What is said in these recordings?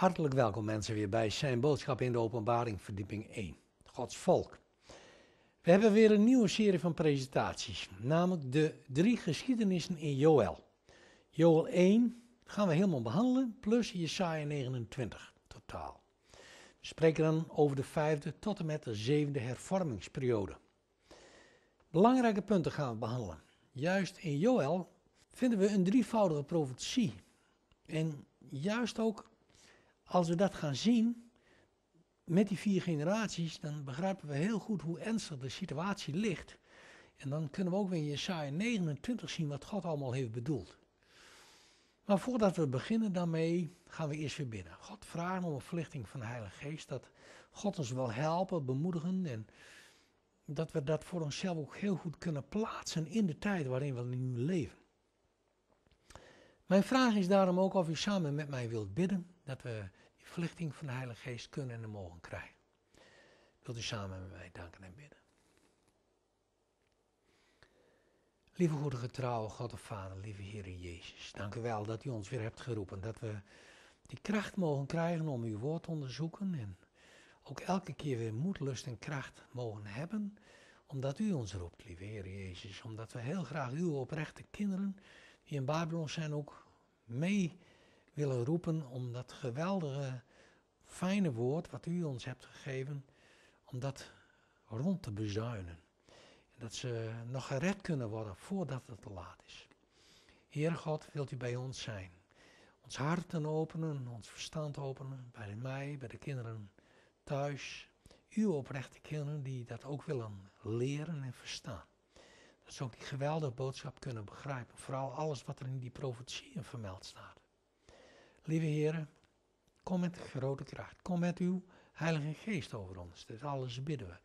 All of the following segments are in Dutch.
Hartelijk welkom mensen weer bij zijn boodschap in de openbaring verdieping 1. Gods volk. We hebben weer een nieuwe serie van presentaties, namelijk de drie geschiedenissen in Joel. Joel 1 gaan we helemaal behandelen, plus Jesaja 29 totaal. We spreken dan over de vijfde tot en met de zevende hervormingsperiode. Belangrijke punten gaan we behandelen. Juist in Joel vinden we een drievoudige profetie. En juist ook als we dat gaan zien met die vier generaties, dan begrijpen we heel goed hoe ernstig de situatie ligt. En dan kunnen we ook weer in Jesaja 29 zien wat God allemaal heeft bedoeld. Maar voordat we beginnen daarmee, gaan we eerst weer binnen. God vraagt om een verlichting van de Heilige Geest, dat God ons wil helpen, bemoedigen en dat we dat voor onszelf ook heel goed kunnen plaatsen in de tijd waarin we nu leven. Mijn vraag is daarom ook of u samen met mij wilt bidden dat we die verlichting van de Heilige Geest kunnen en mogen krijgen. Wilt u samen met mij danken en bidden. Lieve goede getrouwe God of Vader, lieve Heer Jezus, dank u wel dat u ons weer hebt geroepen. Dat we die kracht mogen krijgen om uw woord te onderzoeken. En ook elke keer weer moed, lust en kracht mogen hebben. Omdat u ons roept, lieve Heer Jezus. Omdat we heel graag uw oprechte kinderen die in Babylon zijn ook mee willen roepen om dat geweldige, fijne woord wat u ons hebt gegeven, om dat rond te bezuinen. En dat ze nog gered kunnen worden voordat het te laat is. Heere God, wilt u bij ons zijn? Ons harten openen, ons verstand openen, bij mij, bij de kinderen thuis, uw oprechte kinderen die dat ook willen leren en verstaan. Dat ze ook die geweldige boodschap kunnen begrijpen. Vooral alles wat er in die profetieën vermeld staat. Lieve heren, kom met grote kracht. Kom met uw Heilige Geest over ons. Dit alles bidden we.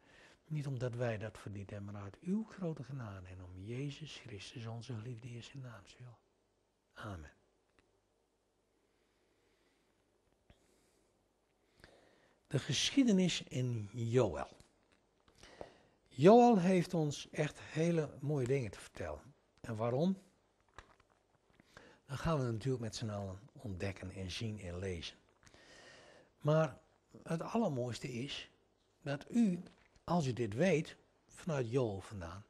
Niet omdat wij dat verdiend hebben, maar uit uw grote genade en om Jezus Christus, onze liefde, is in naams wil. Amen. De geschiedenis in Joël. Joël heeft ons echt hele mooie dingen te vertellen. En waarom? Dan gaan we natuurlijk met z'n allen ontdekken en zien en lezen. Maar het allermooiste is dat u, als u dit weet, vanuit Joel vandaan,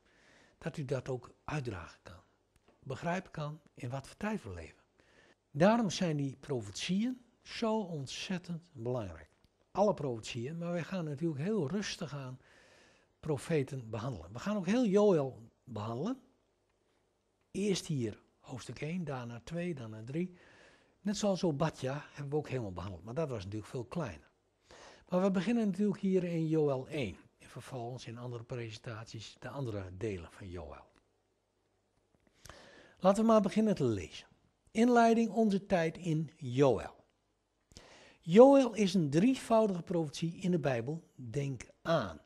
dat u dat ook uitdragen kan, begrijpen kan in wat voor tijd we leven. Daarom zijn die profetieën zo ontzettend belangrijk. Alle profetieën, maar wij gaan natuurlijk heel rustig aan profeten behandelen. We gaan ook heel Joel behandelen. Eerst hier hoofdstuk 1, daarna 2, daarna 3. Net zoals Obadja hebben we ook helemaal behandeld, maar dat was natuurlijk veel kleiner. Maar we beginnen natuurlijk hier in Joel 1 en vervolgens in andere presentaties de andere delen van Joel. Laten we maar beginnen te lezen. Inleiding onze tijd in Joel. Joel is een drievoudige profetie in de Bijbel. Denk aan.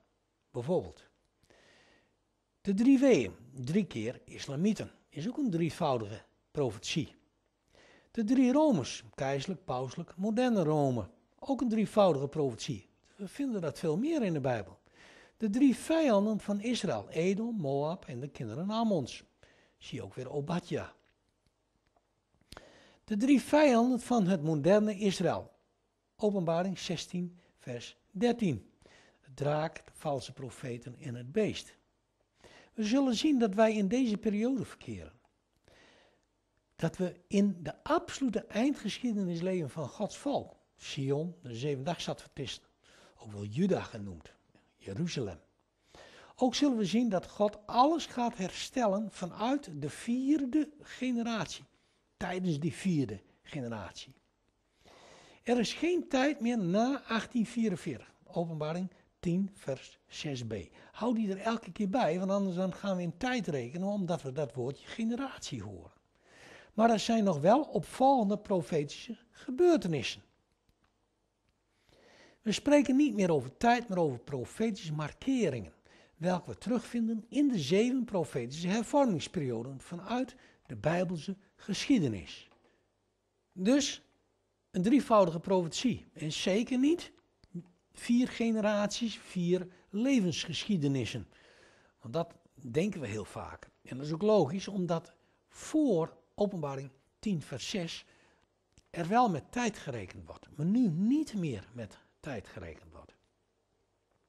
Bijvoorbeeld. De drie weeën, drie keer islamieten, is ook een drievoudige profetie. De drie Romers, keizerlijk, pauselijk, moderne Rome. Ook een drievoudige profetie. We vinden dat veel meer in de Bijbel. De drie vijanden van Israël, Edom, Moab en de kinderen Ammons. Zie ook weer Obadja. De drie vijanden van het moderne Israël. Openbaring 16, vers 13. De draak, de valse profeten en het beest. We zullen zien dat wij in deze periode verkeren dat we in de absolute eindgeschiedenis leven van Gods volk. Sion, de zevendagsadventisten, ook wel Juda genoemd, Jeruzalem. Ook zullen we zien dat God alles gaat herstellen vanuit de vierde generatie, tijdens die vierde generatie. Er is geen tijd meer na 1844, openbaring 10 vers 6b. Hou die er elke keer bij, want anders dan gaan we in tijd rekenen, omdat we dat woordje generatie horen. Maar er zijn nog wel opvallende profetische gebeurtenissen. We spreken niet meer over tijd, maar over profetische markeringen, welke we terugvinden in de zeven profetische hervormingsperioden vanuit de Bijbelse geschiedenis. Dus een drievoudige profetie en zeker niet vier generaties, vier levensgeschiedenissen. Want dat denken we heel vaak. En dat is ook logisch, omdat voor openbaring 10 vers 6, er wel met tijd gerekend wordt, maar nu niet meer met tijd gerekend wordt.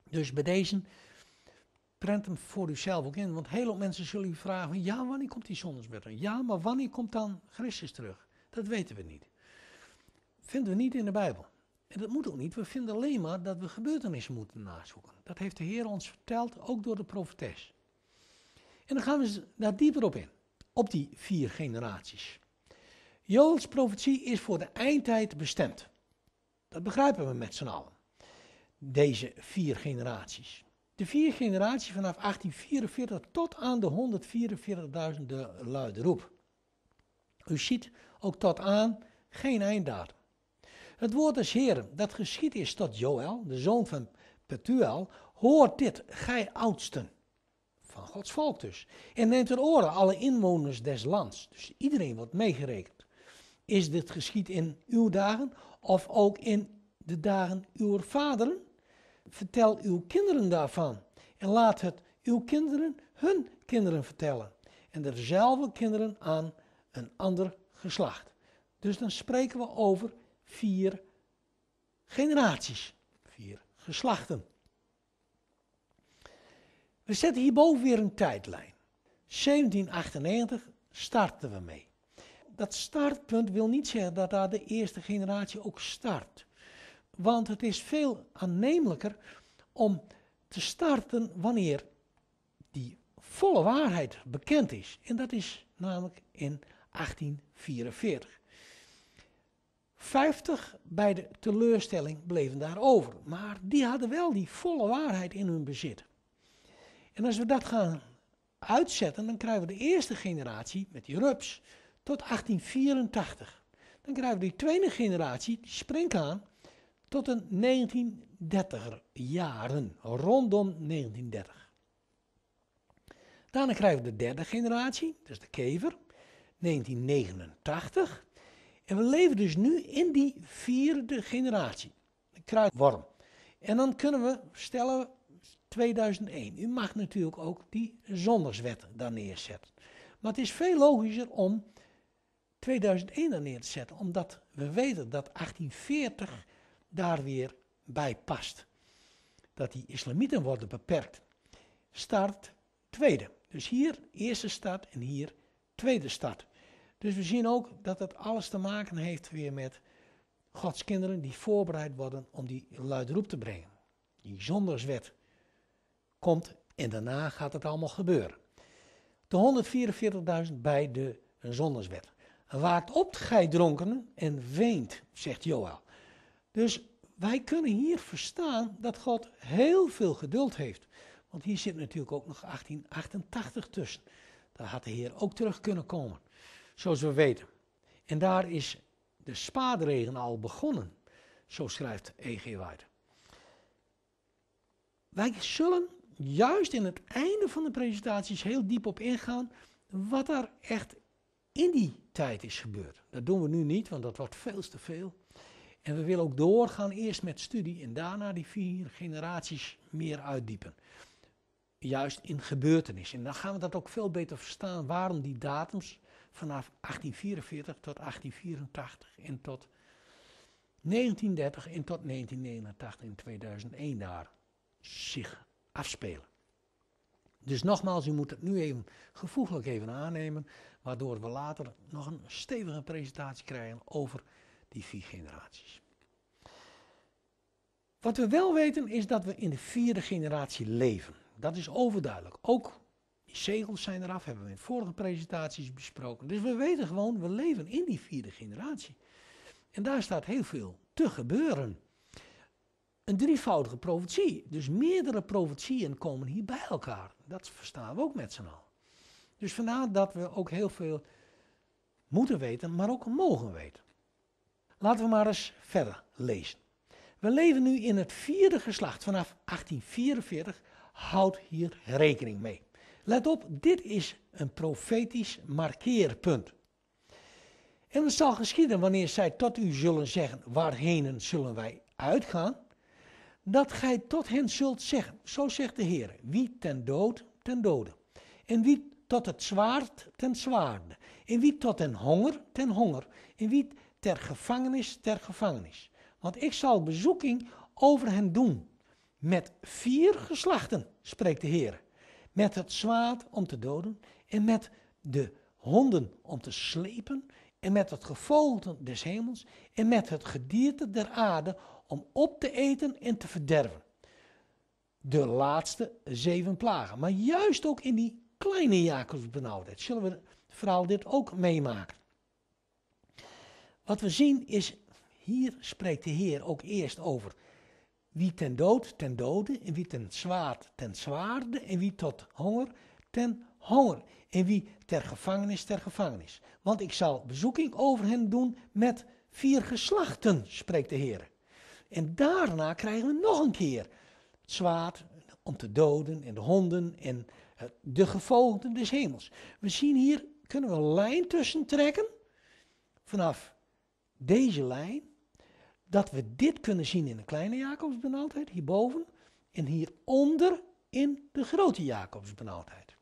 Dus bij deze, prent hem voor uzelf ook in, want heel veel mensen zullen u vragen, ja wanneer komt die zonsbeurting? Ja, maar wanneer komt dan Christus terug? Dat weten we niet. Vinden we niet in de Bijbel. En dat moet ook niet, we vinden alleen maar dat we gebeurtenissen moeten nazoeken. Dat heeft de Heer ons verteld, ook door de profetes. En dan gaan we daar dieper op in op die vier generaties. Joels profetie is voor de eindtijd bestemd. Dat begrijpen we met z'n allen. Deze vier generaties. De vier generaties vanaf 1844 tot aan de 144.000 luide roep. U ziet ook tot aan geen einddatum. Het woord des Heren, dat geschied is tot Joël, de zoon van Petuel, hoort dit, gij oudsten. Gods volk dus. En neemt in oren alle inwoners des lands. Dus iedereen wordt meegerekend. Is dit geschied in uw dagen of ook in de dagen uw vaderen? Vertel uw kinderen daarvan. En laat het uw kinderen hun kinderen vertellen. En dezelfde kinderen aan een ander geslacht. Dus dan spreken we over vier generaties, vier geslachten. We zetten hierboven weer een tijdlijn. 1798 starten we mee. Dat startpunt wil niet zeggen dat daar de eerste generatie ook start. Want het is veel aannemelijker om te starten wanneer die volle waarheid bekend is. En dat is namelijk in 1844. 50 bij de teleurstelling bleven daarover. Maar die hadden wel die volle waarheid in hun bezit. En als we dat gaan uitzetten, dan krijgen we de eerste generatie met die rups tot 1884. Dan krijgen we die tweede generatie, die springt aan tot een 1930 jaren, rondom 1930. Daarna krijgen we de derde generatie, dus de kever, 1989. En we leven dus nu in die vierde generatie, de kruidworm. En dan kunnen we stellen 2001. U mag natuurlijk ook die zondagswet daar neerzetten. Maar het is veel logischer om 2001 daar neer te zetten, omdat we weten dat 1840 daar weer bij past. Dat die islamieten worden beperkt. Start tweede. Dus hier eerste stad en hier tweede stad. Dus we zien ook dat het alles te maken heeft weer met Gods kinderen die voorbereid worden om die luidroep te brengen. Die zonderswet komt en daarna gaat het allemaal gebeuren. De 144.000 bij de zonderswet. waart op, gij dronkenen, en weent, zegt Joël. Dus wij kunnen hier verstaan dat God heel veel geduld heeft. Want hier zit natuurlijk ook nog 1888 tussen. Daar had de Heer ook terug kunnen komen, zoals we weten. En daar is de spaadregen al begonnen, zo schrijft E.G. Waard. Wij zullen juist in het einde van de presentaties heel diep op ingaan wat er echt in die tijd is gebeurd. Dat doen we nu niet, want dat wordt veel te veel. En we willen ook doorgaan, eerst met studie en daarna die vier generaties meer uitdiepen. Juist in gebeurtenissen. En dan gaan we dat ook veel beter verstaan waarom die datums vanaf 1844 tot 1884 en tot 1930 en tot 1989 en 2001 daar zich afspelen. Dus nogmaals, u moet het nu even gevoeglijk even aannemen, waardoor we later nog een stevige presentatie krijgen over die vier generaties. Wat we wel weten is dat we in de vierde generatie leven. Dat is overduidelijk. Ook die zegels zijn eraf, hebben we in vorige presentaties besproken. Dus we weten gewoon, we leven in die vierde generatie. En daar staat heel veel te gebeuren een drievoudige profetie. Dus meerdere profetieën komen hier bij elkaar. Dat verstaan we ook met z'n allen. Dus vandaar dat we ook heel veel moeten weten, maar ook mogen weten. Laten we maar eens verder lezen. We leven nu in het vierde geslacht. Vanaf 1844 houd hier rekening mee. Let op, dit is een profetisch markeerpunt. En het zal geschieden wanneer zij tot u zullen zeggen: waarheen zullen wij uitgaan? dat gij tot hen zult zeggen, zo zegt de Heer, wie ten dood, ten dode. En wie tot het zwaard, ten zwaarde. En wie tot den honger, ten honger. En wie ter gevangenis, ter gevangenis. Want ik zal bezoeking over hen doen. Met vier geslachten, spreekt de Heer. Met het zwaard om te doden. En met de honden om te slepen. En met het gevolgen des hemels. En met het gedierte der aarde om op te eten en te verderven. De laatste zeven plagen. Maar juist ook in die kleine Jacobs benauwdheid zullen we vooral verhaal dit ook meemaken. Wat we zien is, hier spreekt de Heer ook eerst over wie ten dood, ten dode, en wie ten zwaard, ten zwaarde, en wie tot honger, ten honger, en wie ter gevangenis, ter gevangenis. Want ik zal bezoeking over hen doen met vier geslachten, spreekt de Heer. En daarna krijgen we nog een keer het zwaard om te doden en de honden en de gevolgden des hemels. We zien hier, kunnen we een lijn tussen trekken vanaf deze lijn, dat we dit kunnen zien in de kleine Jacobsbenauwdheid, hierboven, en hieronder in de grote Jacobsbenauwdheid.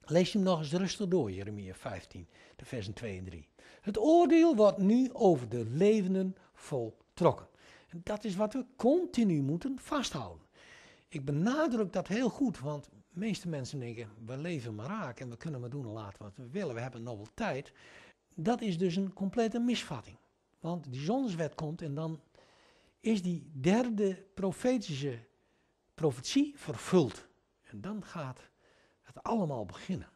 Lees hem nog eens rustig door, Jeremia 15, de versen 2 en 3. Het oordeel wordt nu over de levenden voltrokken. Dat is wat we continu moeten vasthouden. Ik benadruk dat heel goed, want de meeste mensen denken, we leven maar raak en we kunnen maar doen laten wat we willen, we hebben nog wel tijd. Dat is dus een complete misvatting. Want die zonswet komt en dan is die derde profetische profetie vervuld. En dan gaat het allemaal beginnen.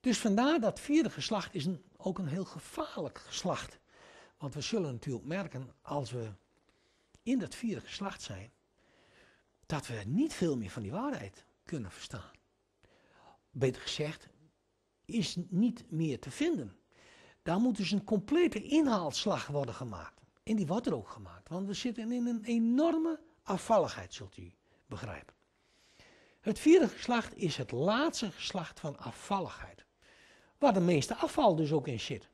Dus vandaar dat vierde geslacht is ook een heel gevaarlijk geslacht. Want we zullen natuurlijk merken, als we in dat vierde geslacht zijn, dat we niet veel meer van die waarheid kunnen verstaan. Beter gezegd, is niet meer te vinden. Daar moet dus een complete inhaalslag worden gemaakt. En die wordt er ook gemaakt, want we zitten in een enorme afvalligheid, zult u begrijpen. Het vierde geslacht is het laatste geslacht van afvalligheid, waar de meeste afval dus ook in zit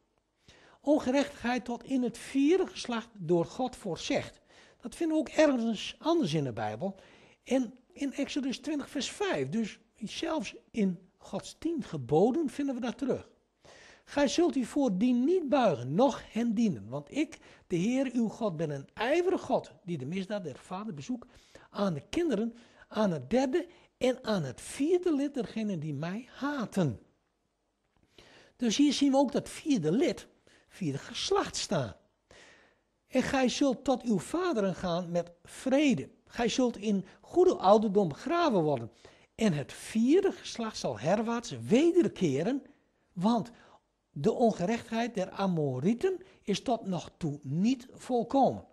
ongerechtigheid tot in het vierde geslacht door God voorzegt. Dat vinden we ook ergens anders in de Bijbel. En in Exodus 20, vers 5. Dus zelfs in Gods tien geboden vinden we dat terug. Gij zult u voor die niet buigen, noch hen dienen. Want ik, de Heer uw God, ben een ijverige God, die de misdaad der vader bezoekt aan de kinderen, aan het derde en aan het vierde lid dergenen die mij haten. Dus hier zien we ook dat vierde lid vierde geslacht staan. En gij zult tot uw vaderen gaan met vrede. Gij zult in goede ouderdom begraven worden. En het vierde geslacht zal herwaarts wederkeren, want de ongerechtigheid der Amorieten is tot nog toe niet volkomen.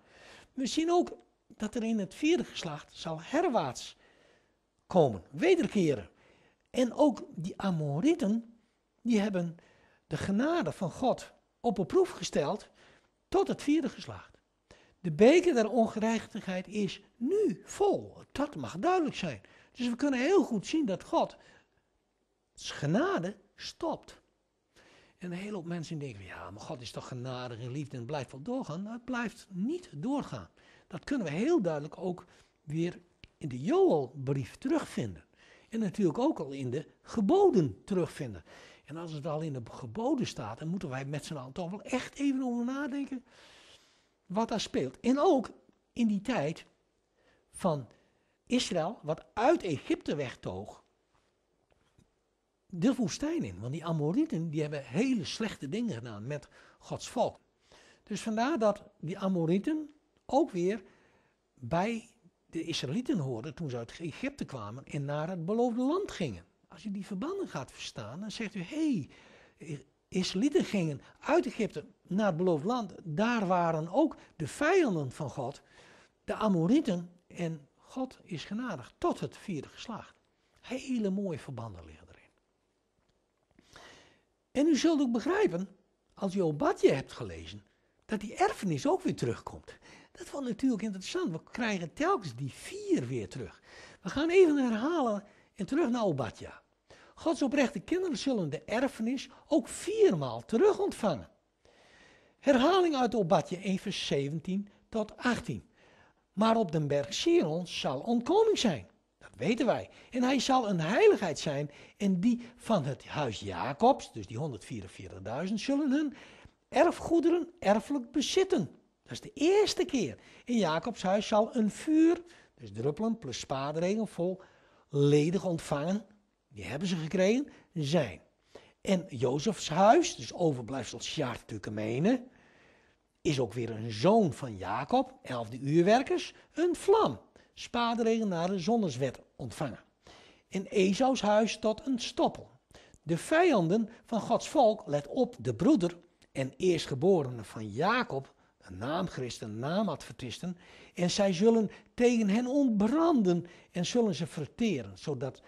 We zien ook dat er in het vierde geslacht zal herwaarts komen, wederkeren. En ook die Amorieten, die hebben de genade van God op een proef gesteld tot het vierde geslaagd. De beker der ongerechtigheid is nu vol. Dat mag duidelijk zijn. Dus we kunnen heel goed zien dat God genade stopt. En een hele hoop mensen denken, ja, maar God is toch genadig en liefde en blijft wel doorgaan. Dat nou, blijft niet doorgaan. Dat kunnen we heel duidelijk ook weer in de Joelbrief terugvinden. En natuurlijk ook al in de geboden terugvinden. En als het al in de geboden staat, dan moeten wij met z'n allen toch wel echt even over nadenken wat daar speelt. En ook in die tijd van Israël, wat uit Egypte wegtoog, de woestijn in. Want die Amorieten die hebben hele slechte dingen gedaan met Gods volk. Dus vandaar dat die Amorieten ook weer bij de Israëlieten hoorden toen ze uit Egypte kwamen en naar het beloofde land gingen. Als u die verbanden gaat verstaan, dan zegt u: hé, hey, gingen uit Egypte naar het beloofd land. Daar waren ook de vijanden van God, de Amorieten. En God is genadig tot het vierde geslacht. Hele mooie verbanden liggen erin. En u zult ook begrijpen, als je Obadje hebt gelezen, dat die erfenis ook weer terugkomt. Dat was natuurlijk interessant. We krijgen telkens die vier weer terug. We gaan even herhalen en terug naar Obadja. Gods oprechte kinderen zullen de erfenis ook viermaal terug ontvangen. Herhaling uit Obadja 1 vers 17 tot 18. Maar op den berg Sion zal ontkoming zijn. Dat weten wij. En hij zal een heiligheid zijn. En die van het huis Jacobs, dus die 144.000, zullen hun erfgoederen erfelijk bezitten. Dat is de eerste keer. In Jacobs huis zal een vuur, dus druppelen plus spaadregen vol ledig ontvangen, die hebben ze gekregen, zijn. En Jozefs huis, dus overblijfsel Sjaart Tukemene, is ook weer een zoon van Jacob, elfde uurwerkers, een vlam, spaderegen naar de zonneswet ontvangen. En Esaus huis tot een stoppel. De vijanden van Gods volk, let op, de broeder en eerstgeborene van Jacob, naamchristen, naamadvertisten. En zij zullen tegen hen ontbranden en zullen ze verteren, zodat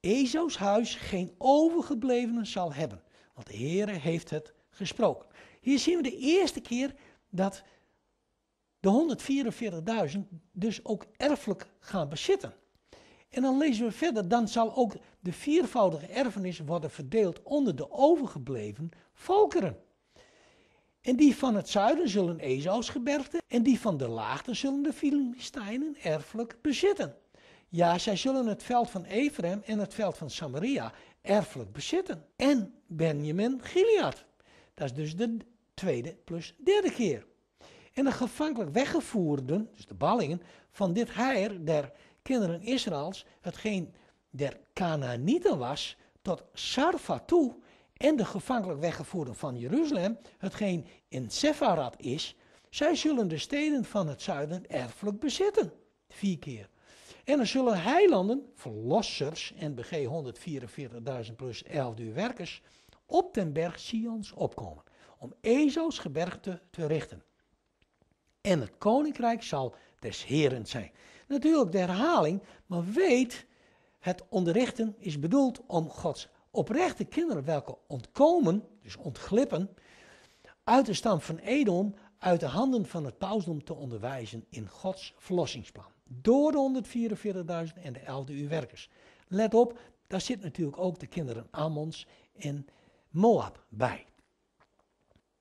Ezo's huis geen overgeblevenen zal hebben. Want de Heere heeft het gesproken. Hier zien we de eerste keer dat de 144.000 dus ook erfelijk gaan bezitten. En dan lezen we verder, dan zal ook de viervoudige erfenis worden verdeeld onder de overgebleven volkeren. En die van het zuiden zullen Ezo's gebergte en die van de laagte zullen de Filistijnen erfelijk bezitten. Ja, zij zullen het veld van Ephraim en het veld van Samaria erfelijk bezitten. En Benjamin Gilead. Dat is dus de tweede plus derde keer. En de gevankelijk weggevoerden, dus de ballingen, van dit heer der kinderen Israëls, hetgeen der Canaanieten was, tot Sarfa toe, en de gevankelijk weggevoerden van Jeruzalem, hetgeen in Sepharad is, zij zullen de steden van het zuiden erfelijk bezitten. Vier keer. En er zullen heilanden, verlossers, NBG 144.000 plus 11 uur werkers, op den berg Sions opkomen, om Ezo's gebergte te richten. En het koninkrijk zal des heren zijn. Natuurlijk de herhaling, maar weet, het onderrichten is bedoeld om Gods Oprechte kinderen welke ontkomen, dus ontglippen, uit de stam van Edom, uit de handen van het pausdom te onderwijzen in Gods verlossingsplan. Door de 144.000 en de 11 werkers. Let op, daar zit natuurlijk ook de kinderen Ammons en Moab bij.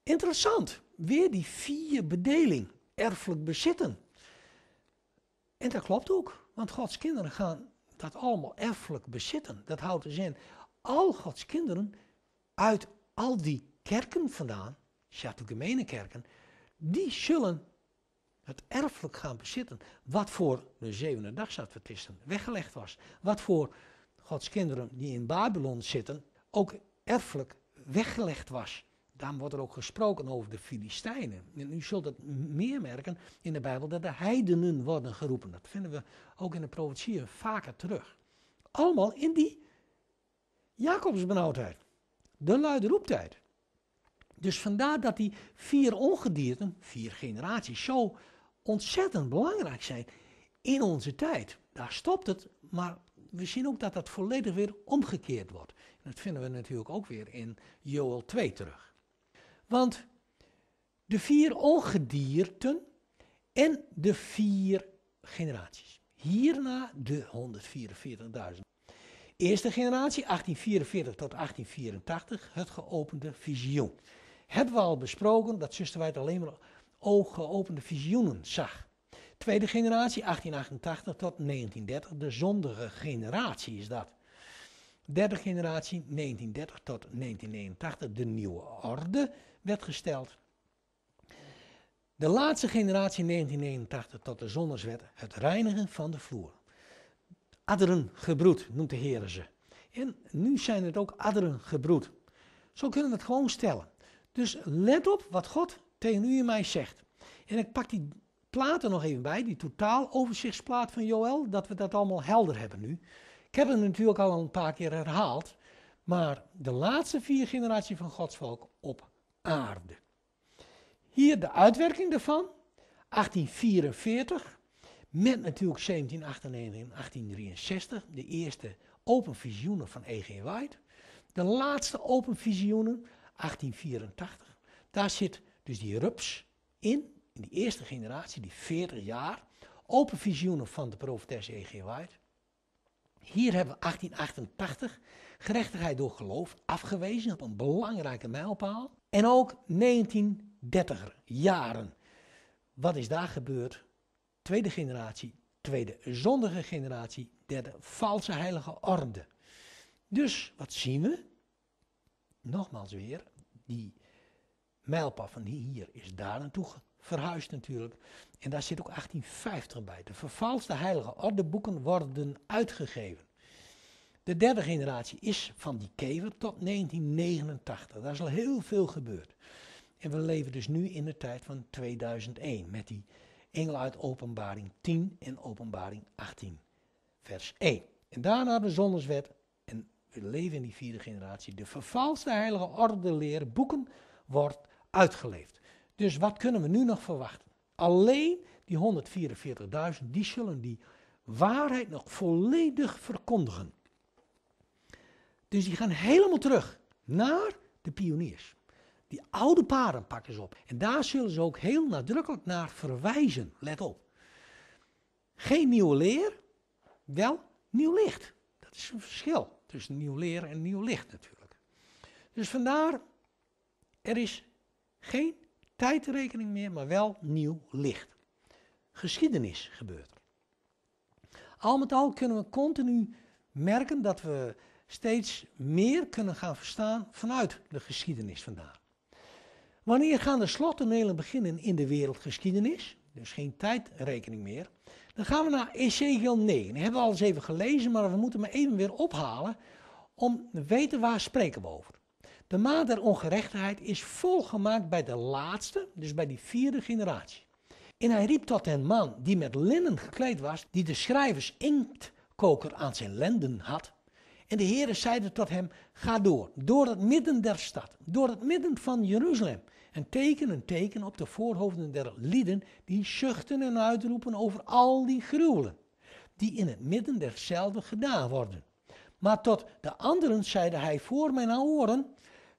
Interessant, weer die vier bedeling, erfelijk bezitten. En dat klopt ook, want Gods kinderen gaan dat allemaal erfelijk bezitten. Dat houdt dus in, al Gods kinderen uit al die kerken vandaan, gemene kerken, die zullen het erfelijk gaan bezitten. Wat voor de zevende dagsadventisten weggelegd was. Wat voor Gods kinderen die in Babylon zitten ook erfelijk weggelegd was. Daarom wordt er ook gesproken over de Filistijnen. En u zult het meer merken in de Bijbel dat de heidenen worden geroepen. Dat vinden we ook in de profetieën vaker terug. Allemaal in die Jacobs benauwdheid. De luide roeptijd. Dus vandaar dat die vier ongedierten, vier generaties, zo ontzettend belangrijk zijn in onze tijd. Daar stopt het, maar we zien ook dat dat volledig weer omgekeerd wordt. En dat vinden we natuurlijk ook weer in Joel 2 terug. Want de vier ongedierten en de vier generaties. Hierna de 144.000 eerste generatie, 1844 tot 1884, het geopende visioen. Hebben we al besproken dat zusterwijd alleen maar geopende visioenen zag. Tweede generatie, 1888 tot 1930, de zondige generatie is dat. Derde generatie, 1930 tot 1989, de nieuwe orde werd gesteld. De laatste generatie, 1989 tot de zondagswet, het reinigen van de vloer adderen gebroed, noemt de Heer ze. En nu zijn het ook adderen gebroed. Zo kunnen we het gewoon stellen. Dus let op wat God tegen u en mij zegt. En ik pak die platen nog even bij, die totaaloverzichtsplaat van Joël, dat we dat allemaal helder hebben nu. Ik heb het natuurlijk al een paar keer herhaald, maar de laatste vier generaties van Gods volk op aarde. Hier de uitwerking ervan. 1844, met natuurlijk 1798 en 1863, de eerste open visioenen van E.G. White. De laatste open visioenen, 1884. Daar zit dus die rups in, in die eerste generatie, die 40 jaar. Open visioenen van de profetesse E.G. White. Hier hebben we 1888, gerechtigheid door geloof, afgewezen op een belangrijke mijlpaal. En ook 1930 jaren. Wat is daar gebeurd? tweede generatie, tweede zondige generatie, derde valse heilige orde. Dus wat zien we? Nogmaals weer, die mijlpaal van hier is daar naartoe verhuisd natuurlijk. En daar zit ook 1850 bij. De vervalste heilige ordeboeken worden uitgegeven. De derde generatie is van die kever tot 1989. Daar is al heel veel gebeurd. En we leven dus nu in de tijd van 2001 met die engel uit Openbaring 10 en Openbaring 18, vers 1. En daarna de zonneswet, en we leven in die vierde generatie, de vervalste heilige orde leren boeken wordt uitgeleefd. Dus wat kunnen we nu nog verwachten? Alleen die 144.000, die zullen die waarheid nog volledig verkondigen. Dus die gaan helemaal terug naar de pioniers. Die oude paden pakken ze op. En daar zullen ze ook heel nadrukkelijk naar verwijzen. Let op. Geen nieuwe leer, wel nieuw licht. Dat is een verschil tussen nieuw leer en nieuw licht natuurlijk. Dus vandaar, er is geen tijdrekening meer, maar wel nieuw licht. Geschiedenis gebeurt Al met al kunnen we continu merken dat we steeds meer kunnen gaan verstaan vanuit de geschiedenis vandaag. Wanneer gaan de slottonelen beginnen in de wereldgeschiedenis? Dus geen tijdrekening meer. Dan gaan we naar Ezekiel 9. We hebben we al eens even gelezen, maar we moeten hem even weer ophalen om te weten waar spreken we over. De maat der ongerechtigheid is volgemaakt bij de laatste, dus bij die vierde generatie. En hij riep tot een man die met linnen gekleed was, die de schrijvers inktkoker aan zijn lenden had, en de Heere zeide tot hem, ga door, door het midden der stad, door het midden van Jeruzalem. En teken een teken op de voorhoofden der lieden die zuchten en uitroepen over al die gruwelen, die in het midden derzelfde gedaan worden. Maar tot de anderen zeide hij voor mijn oren,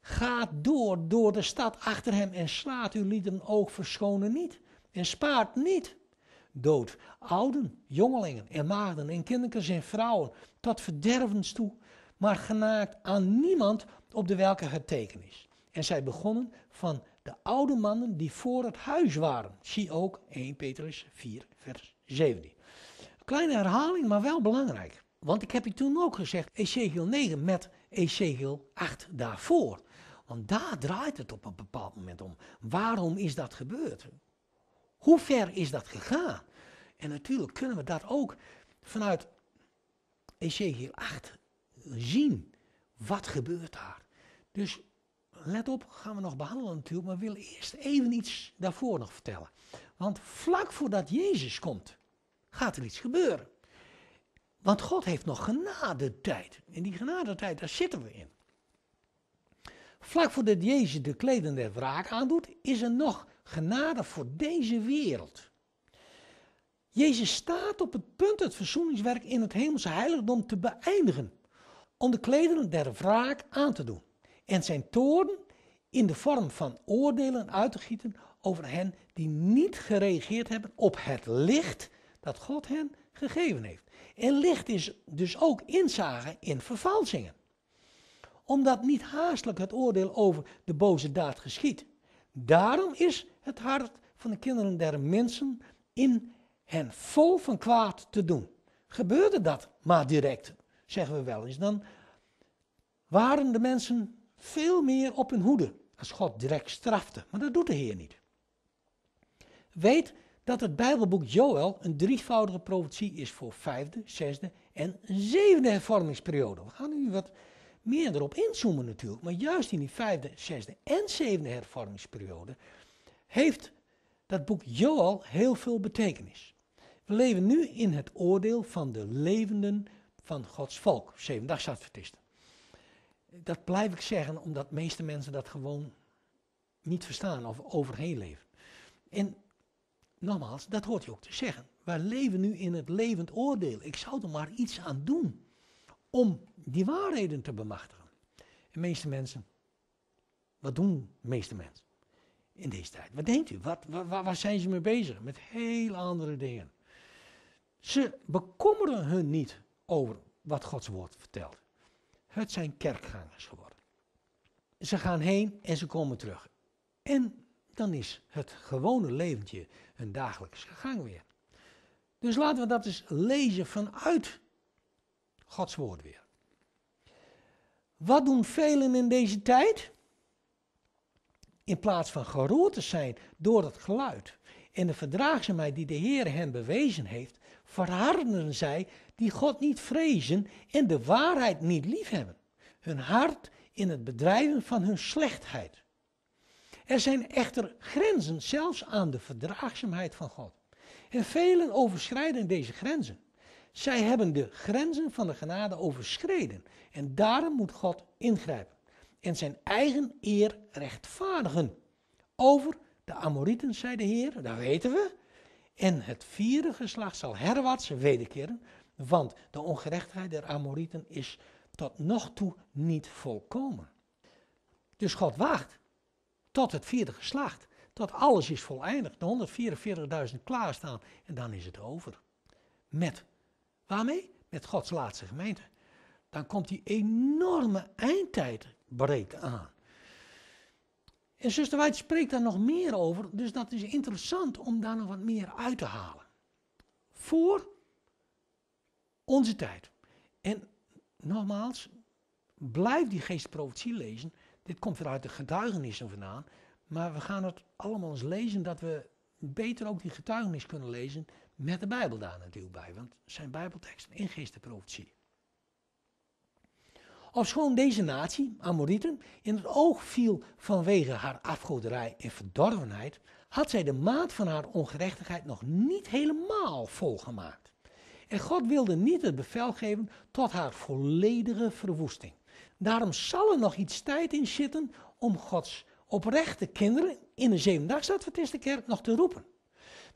Ga door, door de stad achter hem en slaat uw lieden ook verschonen niet. En spaart niet. Dood, ouden, jongelingen en maagden en kinderkens en vrouwen tot verdervens toe maar genaakt aan niemand op de welke getekenis. is. En zij begonnen van de oude mannen die voor het huis waren. Zie ook 1 Petrus 4, vers 17. Kleine herhaling, maar wel belangrijk. Want ik heb je toen ook gezegd, Ezekiel 9 met Ezekiel 8 daarvoor. Want daar draait het op een bepaald moment om. Waarom is dat gebeurd? Hoe ver is dat gegaan? En natuurlijk kunnen we dat ook vanuit Ezekiel 8 zien wat gebeurt daar. Dus let op, gaan we nog behandelen natuurlijk, maar we willen eerst even iets daarvoor nog vertellen. Want vlak voordat Jezus komt, gaat er iets gebeuren. Want God heeft nog genade tijd. En die genade tijd, daar zitten we in. Vlak voordat Jezus de kledende wraak aandoet, is er nog genade voor deze wereld. Jezus staat op het punt het verzoeningswerk in het hemelse heiligdom te beëindigen om de klederen der wraak aan te doen en zijn toorn in de vorm van oordelen uit te gieten over hen die niet gereageerd hebben op het licht dat God hen gegeven heeft. En licht is dus ook inzage in vervalsingen. Omdat niet haastelijk het oordeel over de boze daad geschiet. Daarom is het hart van de kinderen der mensen in hen vol van kwaad te doen. Gebeurde dat maar direct zeggen we wel eens, dan waren de mensen veel meer op hun hoede als God direct strafte. Maar dat doet de Heer niet. Weet dat het Bijbelboek Joël een drievoudige profetie is voor vijfde, zesde en zevende hervormingsperiode. We gaan nu wat meer erop inzoomen natuurlijk, maar juist in die vijfde, zesde en zevende hervormingsperiode heeft dat boek Joël heel veel betekenis. We leven nu in het oordeel van de levenden van Gods volk, Zevendagsadventisten. Dat blijf ik zeggen omdat de meeste mensen dat gewoon niet verstaan of overheen leven. En nogmaals, dat hoort je ook te zeggen. Wij leven nu in het levend oordeel. Ik zou er maar iets aan doen om die waarheden te bemachtigen. En meeste mensen, wat doen de meeste mensen in deze tijd? Wat denkt u? Wat, waar, waar zijn ze mee bezig? Met heel andere dingen. Ze bekommeren hun niet over wat Gods woord vertelt. Het zijn kerkgangers geworden. Ze gaan heen en ze komen terug. En dan is het gewone leventje hun dagelijkse gang weer. Dus laten we dat eens lezen vanuit Gods woord weer. Wat doen velen in deze tijd? In plaats van geroerd te zijn door het geluid en de verdraagzaamheid die de Heer hen bewezen heeft, verharden zij die God niet vrezen en de waarheid niet liefhebben. Hun hart in het bedrijven van hun slechtheid. Er zijn echter grenzen zelfs aan de verdraagzaamheid van God. En velen overschrijden deze grenzen. Zij hebben de grenzen van de genade overschreden en daarom moet God ingrijpen en zijn eigen eer rechtvaardigen. Over de Amorieten zei de Heer, dat weten we, en het vierde geslacht zal herwaarts wederkeren, want de ongerechtigheid der Amorieten is tot nog toe niet volkomen. Dus God wacht tot het vierde geslacht, tot alles is voleindigd, de 144.000 klaarstaan en dan is het over. Met, waarmee? Met Gods laatste gemeente. Dan komt die enorme breed aan. En zuster spreekt daar nog meer over, dus dat is interessant om daar nog wat meer uit te halen. Voor onze tijd. En nogmaals, blijf die geestprofetie lezen. Dit komt vanuit de getuigenissen vandaan. Maar we gaan het allemaal eens lezen dat we beter ook die getuigenis kunnen lezen met de Bijbel daar natuurlijk bij. Want het zijn Bijbelteksten in Profetie. Ofschoon deze natie, Amorieten, in het oog viel vanwege haar afgoderij en verdorvenheid, had zij de maat van haar ongerechtigheid nog niet helemaal volgemaakt. En God wilde niet het bevel geven tot haar volledige verwoesting. Daarom zal er nog iets tijd in zitten om Gods oprechte kinderen in de kerk nog te roepen.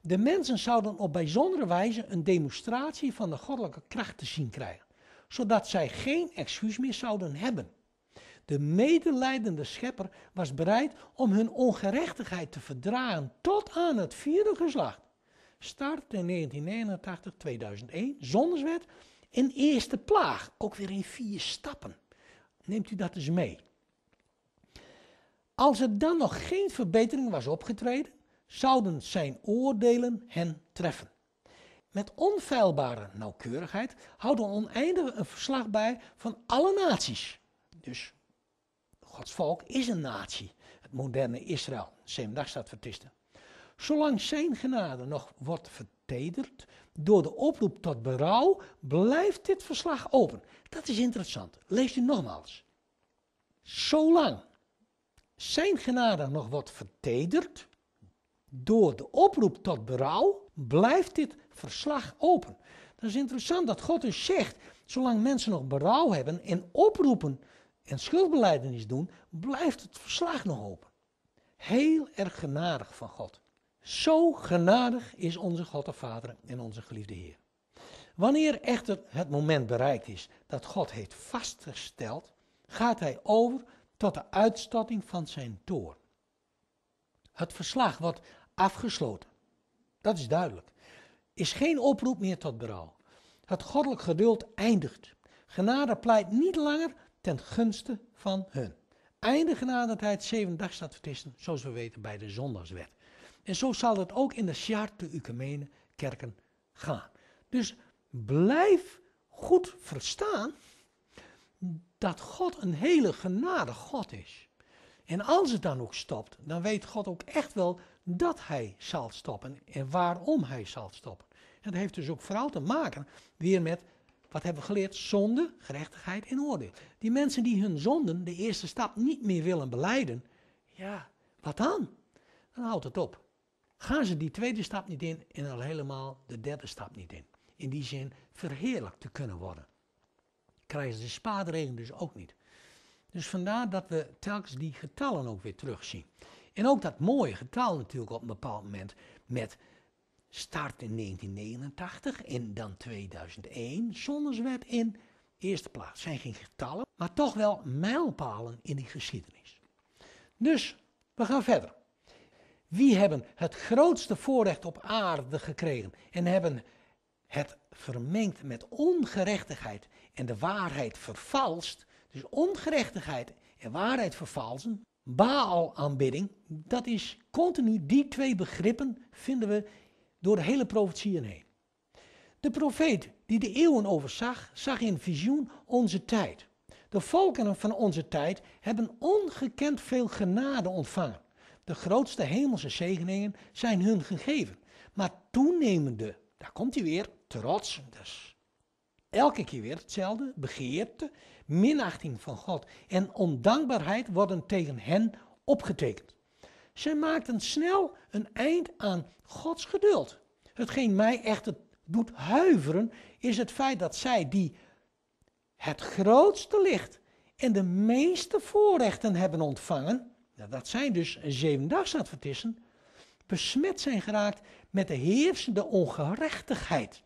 De mensen zouden op bijzondere wijze een demonstratie van de goddelijke kracht te zien krijgen zodat zij geen excuus meer zouden hebben. De medelijdende schepper was bereid om hun ongerechtigheid te verdragen tot aan het vierde geslacht. Start in 1989 2001 zonneswet, in eerste plaag, ook weer in vier stappen. Neemt u dat eens mee. Als er dan nog geen verbetering was opgetreden, zouden zijn oordelen hen treffen. Met onfeilbare nauwkeurigheid houden oneindig een verslag bij van alle naties. Dus Gods volk is een natie, het moderne Israël, Zeemdagsadventisten. Zolang zijn genade nog wordt vertederd door de oproep tot berouw, blijft dit verslag open. Dat is interessant. Lees u nogmaals. Zolang zijn genade nog wordt vertederd door de oproep tot berouw, blijft dit verslag open. Dat is interessant dat God dus zegt, zolang mensen nog berouw hebben en oproepen en schuldbeleidenis doen, blijft het verslag nog open. Heel erg genadig van God. Zo genadig is onze God de Vader en onze geliefde Heer. Wanneer echter het moment bereikt is dat God heeft vastgesteld, gaat hij over tot de uitstorting van zijn toorn. Het verslag wordt afgesloten. Dat is duidelijk. Is geen oproep meer tot berouw. Het goddelijk geduld eindigt. Genade pleit niet langer ten gunste van hun. Eindige zeven zevendagsadventisten, zoals we weten bij de zondagswet. En zo zal het ook in de Sjaart de kerken gaan. Dus blijf goed verstaan dat God een hele genade God is. En als het dan ook stopt, dan weet God ook echt wel dat hij zal stoppen en waarom hij zal stoppen. En dat heeft dus ook vooral te maken weer met, wat hebben we geleerd? Zonde, gerechtigheid en oordeel. Die mensen die hun zonden, de eerste stap, niet meer willen beleiden, ja, wat dan? Dan houdt het op. Gaan ze die tweede stap niet in en al helemaal de derde stap niet in. In die zin verheerlijk te kunnen worden. Krijgen ze de spaadregen dus ook niet. Dus vandaar dat we telkens die getallen ook weer terugzien. En ook dat mooie getal natuurlijk op een bepaald moment met start in 1989 en dan 2001. Zonneswet in eerste plaats. Zijn geen getallen, maar toch wel mijlpalen in die geschiedenis. Dus we gaan verder. Wie hebben het grootste voorrecht op aarde gekregen en hebben het vermengd met ongerechtigheid en de waarheid vervalst? Dus ongerechtigheid en waarheid vervalsen, Baal-aanbidding, dat is continu, die twee begrippen vinden we door de hele provincie heen. De profeet die de eeuwen overzag, zag in visioen onze tijd. De volkeren van onze tijd hebben ongekend veel genade ontvangen. De grootste hemelse zegeningen zijn hun gegeven. Maar toenemende, daar komt hij weer, trots, dus elke keer weer hetzelfde, begeerte minachting van God en ondankbaarheid worden tegen hen opgetekend. Zij maakten snel een eind aan Gods geduld. Hetgeen mij echter doet huiveren is het feit dat zij die het grootste licht en de meeste voorrechten hebben ontvangen, dat zijn dus zevendagsadvertissen besmet zijn geraakt met de heersende ongerechtigheid.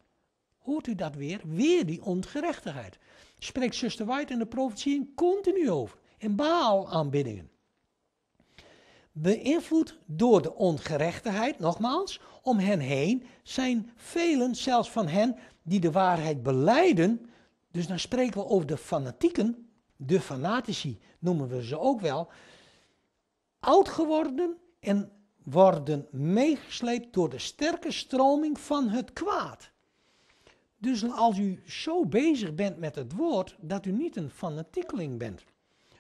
Hoort u dat weer? Weer die ongerechtigheid spreekt zuster White in de profetieën continu over. En Baal aanbiddingen. Beïnvloed door de ongerechtigheid, nogmaals, om hen heen zijn velen, zelfs van hen die de waarheid beleiden. Dus dan spreken we over de fanatieken, de fanatici noemen we ze ook wel. Oud geworden en worden meegesleept door de sterke stroming van het kwaad. Dus als u zo bezig bent met het woord, dat u niet een fanatiekeling bent.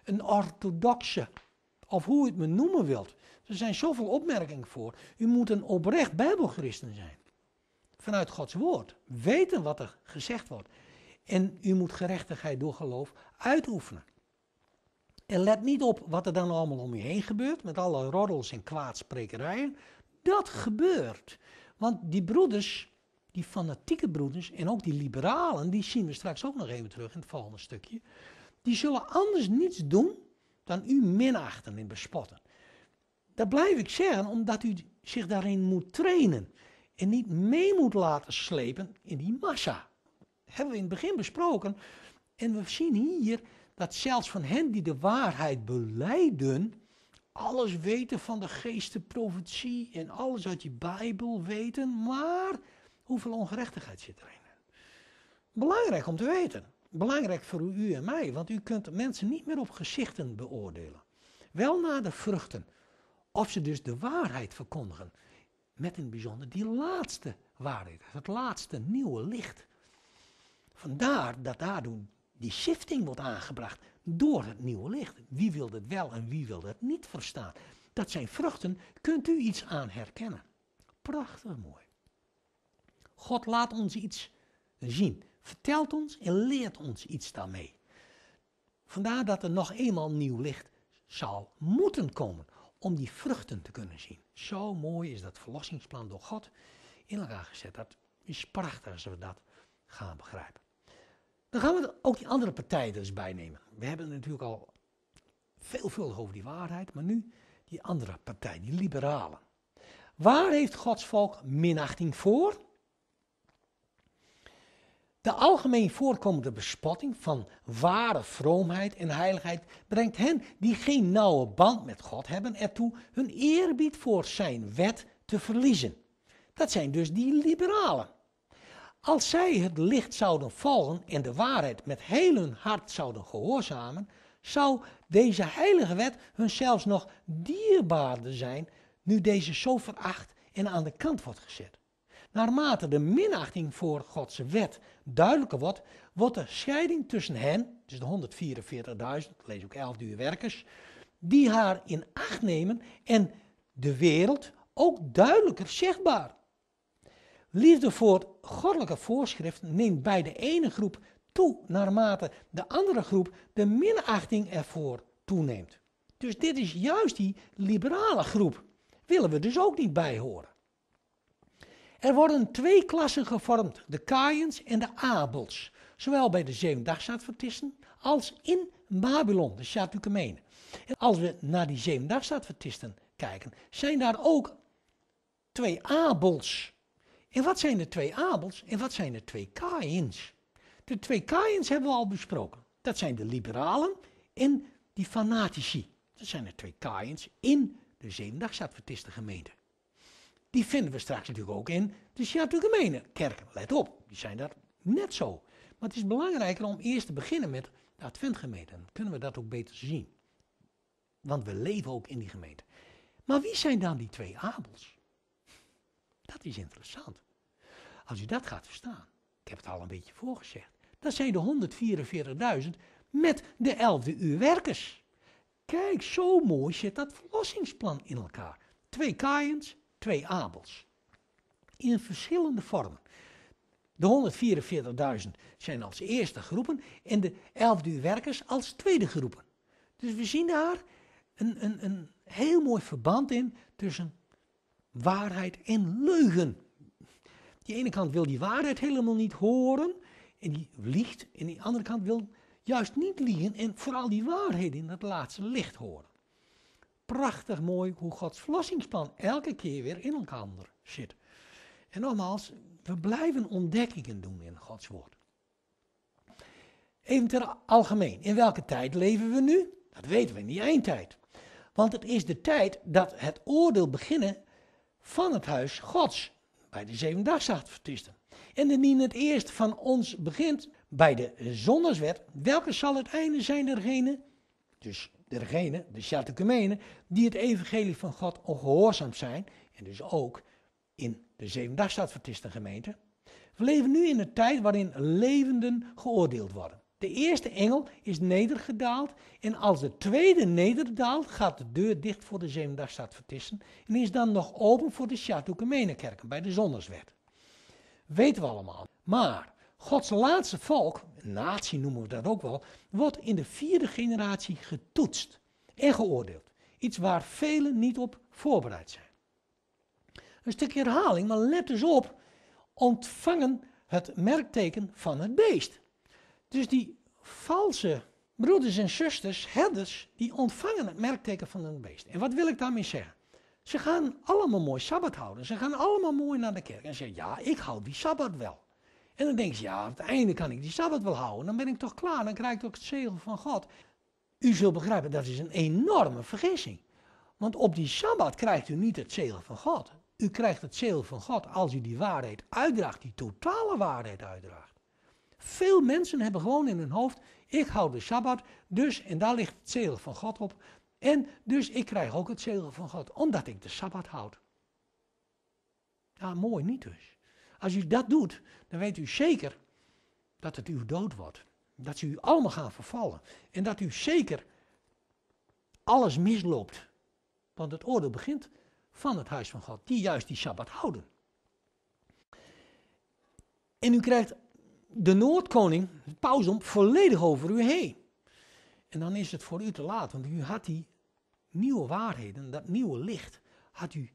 Een orthodoxe, of hoe u het me noemen wilt. Er zijn zoveel opmerkingen voor. U moet een oprecht bijbelchristen zijn. Vanuit Gods woord. Weten wat er gezegd wordt. En u moet gerechtigheid door geloof uitoefenen. En let niet op wat er dan allemaal om u heen gebeurt, met alle roddels en kwaadsprekerijen. Dat gebeurt. Want die broeders, die fanatieke broeders en ook die liberalen, die zien we straks ook nog even terug in het volgende stukje, die zullen anders niets doen dan u minachten en bespotten. Dat blijf ik zeggen, omdat u zich daarin moet trainen en niet mee moet laten slepen in die massa. hebben we in het begin besproken. En we zien hier dat zelfs van hen die de waarheid beleiden, alles weten van de geestenprofetie en alles uit je Bijbel weten, maar Hoeveel ongerechtigheid zit erin? Belangrijk om te weten. Belangrijk voor u en mij, want u kunt mensen niet meer op gezichten beoordelen. Wel naar de vruchten. Of ze dus de waarheid verkondigen. Met in het bijzonder die laatste waarheid. Het laatste nieuwe licht. Vandaar dat daardoor die shifting wordt aangebracht door het nieuwe licht. Wie wil het wel en wie wil het niet verstaan? Dat zijn vruchten, kunt u iets aan herkennen. Prachtig mooi. God laat ons iets zien. Vertelt ons en leert ons iets daarmee. Vandaar dat er nog eenmaal nieuw licht zal moeten komen om die vruchten te kunnen zien. Zo mooi is dat verlossingsplan door God in elkaar gezet. Dat is prachtig als we dat gaan begrijpen. Dan gaan we ook die andere partijen dus bijnemen. We hebben natuurlijk al veelvuldig over die waarheid, maar nu die andere partij, die liberalen. Waar heeft Gods volk minachting voor? De algemeen voorkomende bespotting van ware vroomheid en heiligheid brengt hen die geen nauwe band met God hebben ertoe hun eerbied voor zijn wet te verliezen. Dat zijn dus die liberalen. Als zij het licht zouden volgen en de waarheid met heel hun hart zouden gehoorzamen, zou deze heilige wet hun zelfs nog dierbaarder zijn nu deze zo veracht en aan de kant wordt gezet. Naarmate de minachting voor Gods wet duidelijker wordt, wordt de scheiding tussen hen, dus de 144.000, lees ook 11 uur werkers, die haar in acht nemen en de wereld ook duidelijker zichtbaar. Liefde voor goddelijke voorschriften neemt bij de ene groep toe naarmate de andere groep de minachting ervoor toeneemt. Dus dit is juist die liberale groep. Willen we dus ook niet bijhoren? Er worden twee klassen gevormd, de Kaïens en de Abels, zowel bij de Zevendagsadvertisten als in Babylon, de Chatukemenen. En als we naar die Zevendagsadvertisten kijken, zijn daar ook twee Abels. En wat zijn de twee Abels en wat zijn de twee Kaïens? De twee Kaïens hebben we al besproken. Dat zijn de liberalen en die fanatici. Dat zijn de twee Kaïens in de gemeente die vinden we straks natuurlijk ook in de gemeene kerken. Let op, die zijn dat net zo. Maar het is belangrijker om eerst te beginnen met de Adventgemeente. Dan kunnen we dat ook beter zien. Want we leven ook in die gemeente. Maar wie zijn dan die twee Abels? Dat is interessant. Als u dat gaat verstaan, ik heb het al een beetje voorgezegd, dat zijn de 144.000 met de 11e uur werkers. Kijk, zo mooi zit dat verlossingsplan in elkaar. Twee Kaaiens, twee Abels. In verschillende vormen. De 144.000 zijn als eerste groepen en de 11.000 werkers als tweede groepen. Dus we zien daar een, een, een heel mooi verband in tussen waarheid en leugen. Die ene kant wil die waarheid helemaal niet horen en die liegt. En die andere kant wil juist niet liegen en vooral die waarheid in dat laatste licht horen prachtig mooi hoe Gods verlossingsplan elke keer weer in elkaar zit. En nogmaals, we blijven ontdekkingen doen in Gods woord. Even ter algemeen, in welke tijd leven we nu? Dat weten we in die eindtijd. Want het is de tijd dat het oordeel beginnen van het huis Gods bij de zevendagsachtvertisten. En indien het eerst van ons begint bij de zondagswet, welke zal het einde zijn dergene, dus degenen, de Shatukumenen, die het evangelie van God ongehoorzaam zijn, en dus ook in de gemeente, We leven nu in een tijd waarin levenden geoordeeld worden. De eerste engel is nedergedaald en als de tweede nederdaalt, gaat de deur dicht voor de Zevendagsadventisten en is dan nog open voor de kerken bij de Zonderswet. Weten we allemaal. Maar Gods laatste volk, natie noemen we dat ook wel, wordt in de vierde generatie getoetst en geoordeeld. Iets waar velen niet op voorbereid zijn. Een stukje herhaling, maar let dus op, ontvangen het merkteken van het beest. Dus die valse broeders en zusters, herders, die ontvangen het merkteken van het beest. En wat wil ik daarmee zeggen? Ze gaan allemaal mooi sabbat houden. Ze gaan allemaal mooi naar de kerk. En zeggen, ja, ik hou die sabbat wel. En dan denk je, ja, aan het einde kan ik die Sabbat wel houden. Dan ben ik toch klaar, dan krijg ik ook het zegel van God. U zult begrijpen, dat is een enorme vergissing. Want op die Sabbat krijgt u niet het zegel van God. U krijgt het zegel van God als u die waarheid uitdraagt, die totale waarheid uitdraagt. Veel mensen hebben gewoon in hun hoofd, ik hou de Sabbat, dus, en daar ligt het zegel van God op. En dus ik krijg ook het zegel van God, omdat ik de Sabbat houd. Ja, mooi niet dus. Als u dat doet, dan weet u zeker dat het uw dood wordt. Dat ze u allemaal gaan vervallen. En dat u zeker alles misloopt. Want het oordeel begint van het huis van God, die juist die Sabbat houden. En u krijgt de Noordkoning, Pausum, volledig over u heen. En dan is het voor u te laat, want u had die nieuwe waarheden, dat nieuwe licht, had u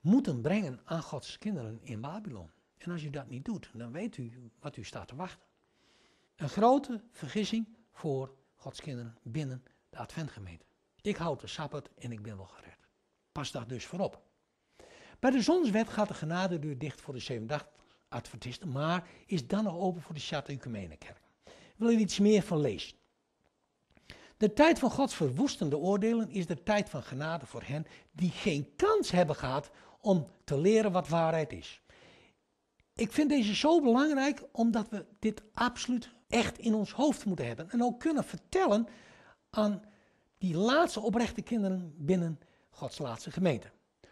moeten brengen aan Gods kinderen in Babylon. En als u dat niet doet, dan weet u wat u staat te wachten. Een grote vergissing voor Gods kinderen binnen de Adventgemeente. Ik houd de Sabbat en ik ben wel gered. Pas dat dus voorop. Bij de zonswet gaat de genadedeur dicht voor de zevendag adventisten, maar is dan nog open voor de chateau Ecumenenkerk. Ik wil u iets meer van lezen. De tijd van Gods verwoestende oordelen is de tijd van genade voor hen die geen kans hebben gehad om te leren wat waarheid is. Ik vind deze zo belangrijk omdat we dit absoluut echt in ons hoofd moeten hebben. En ook kunnen vertellen aan die laatste oprechte kinderen binnen Gods laatste gemeente.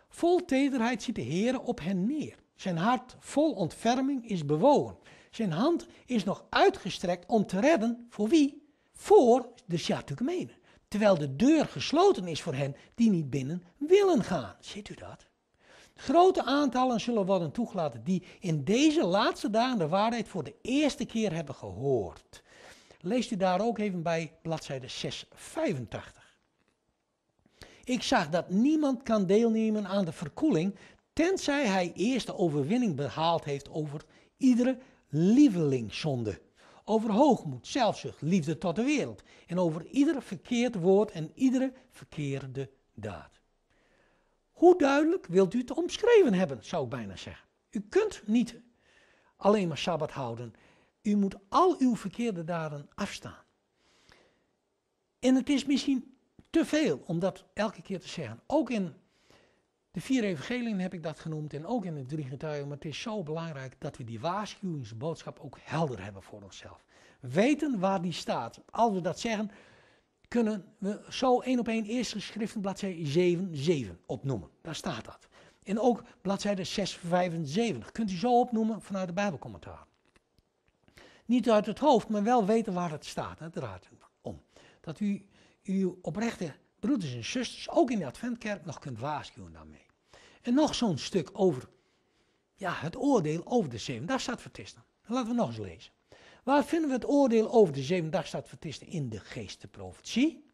Vol tederheid ziet de Heer op hen neer. Zijn hart vol ontferming is bewogen. Zijn hand is nog uitgestrekt om te redden voor wie? Voor de Sjatukmenen. Terwijl de deur gesloten is voor hen die niet binnen willen gaan. Ziet u dat? Grote aantallen zullen worden toegelaten die in deze laatste dagen de waarheid voor de eerste keer hebben gehoord. Leest u daar ook even bij bladzijde 685. Ik zag dat niemand kan deelnemen aan de verkoeling, tenzij hij eerst de overwinning behaald heeft over iedere lievelingszonde. Over hoogmoed, zelfzucht, liefde tot de wereld. En over ieder verkeerd woord en iedere verkeerde daad. Hoe duidelijk wilt u het omschreven hebben, zou ik bijna zeggen. U kunt niet alleen maar Sabbat houden. U moet al uw verkeerde daden afstaan. En het is misschien te veel om dat elke keer te zeggen. Ook in de vier evangeliën heb ik dat genoemd en ook in de drie getuigen. Maar het is zo belangrijk dat we die waarschuwingsboodschap ook helder hebben voor onszelf. Weten waar die staat. Als we dat zeggen, kunnen we zo één op één eerste geschriften bladzijde 7, 7 opnoemen. Daar staat dat. En ook bladzijde 675 kunt u zo opnoemen vanuit de Bijbelcommentaar. Niet uit het hoofd, maar wel weten waar het staat. Het draait om. Dat u uw oprechte broeders en zusters ook in de Adventkerk nog kunt waarschuwen daarmee. En nog zo'n stuk over ja, het oordeel over de zeven. Daar staat vertisten. Laten we nog eens lezen. Waar vinden we het oordeel over de zevendagsadventisten in de geest Het profetie?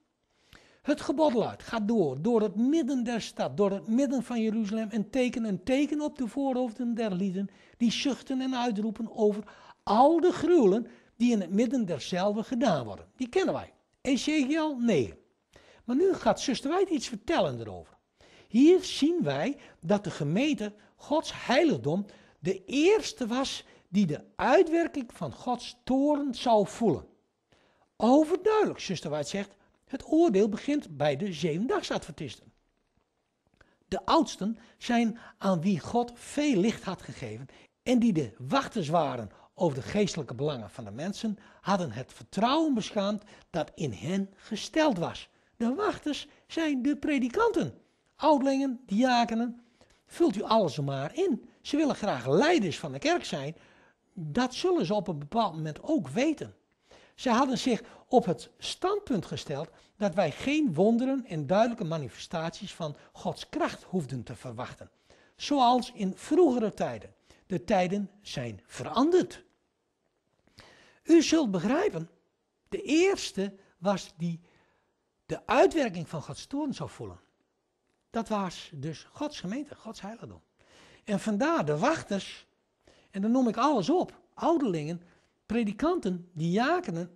Het gebodluid gaat door, door het midden der stad, door het midden van Jeruzalem en teken een teken op de voorhoofden der lieden die zuchten en uitroepen over al de gruwelen die in het midden derzelfde gedaan worden. Die kennen wij. Ezekiel 9. Maar nu gaat zuster Wijd iets vertellen erover. Hier zien wij dat de gemeente, Gods heiligdom, de eerste was die de uitwerking van Gods toren zal voelen. Overduidelijk, zuster White zegt, het oordeel begint bij de Zevendagsadvertisten. De oudsten zijn aan wie God veel licht had gegeven en die de wachters waren over de geestelijke belangen van de mensen, hadden het vertrouwen beschaamd dat in hen gesteld was. De wachters zijn de predikanten, oudlingen, diakenen. Vult u alles maar in. Ze willen graag leiders van de kerk zijn, dat zullen ze op een bepaald moment ook weten. Ze hadden zich op het standpunt gesteld dat wij geen wonderen en duidelijke manifestaties van Gods kracht hoefden te verwachten. Zoals in vroegere tijden. De tijden zijn veranderd. U zult begrijpen, de eerste was die de uitwerking van Gods toorn zou voelen. Dat was dus Gods gemeente, Gods heiligdom. En vandaar de wachters en dan noem ik alles op. Ouderlingen, predikanten, diakenen.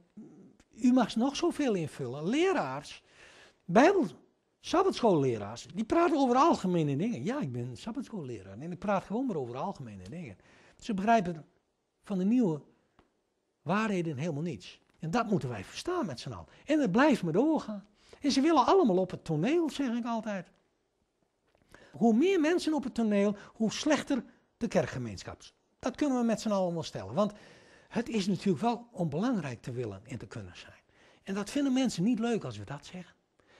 U mag nog zoveel invullen. Leraars, bijbel, sabbatschoolleraars. Die praten over algemene dingen. Ja, ik ben sabbatschoolleraar. En ik praat gewoon maar over algemene dingen. Ze begrijpen van de nieuwe waarheden helemaal niets. En dat moeten wij verstaan met z'n allen. En het blijft maar doorgaan. En ze willen allemaal op het toneel, zeg ik altijd. Hoe meer mensen op het toneel, hoe slechter de kerkgemeenschap dat kunnen we met z'n allen wel stellen. Want het is natuurlijk wel om belangrijk te willen en te kunnen zijn. En dat vinden mensen niet leuk als we dat zeggen.